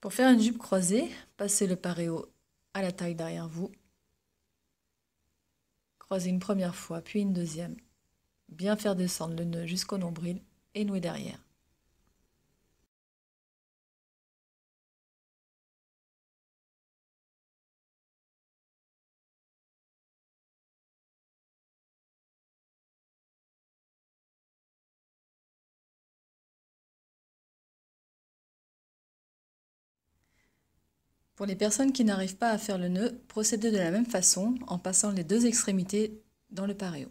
Pour faire une jupe croisée, passez le paréo à la taille derrière vous. Croisez une première fois, puis une deuxième. Bien faire descendre le nœud jusqu'au nombril et nouer derrière. Pour les personnes qui n'arrivent pas à faire le nœud, procédez de la même façon en passant les deux extrémités dans le paréo.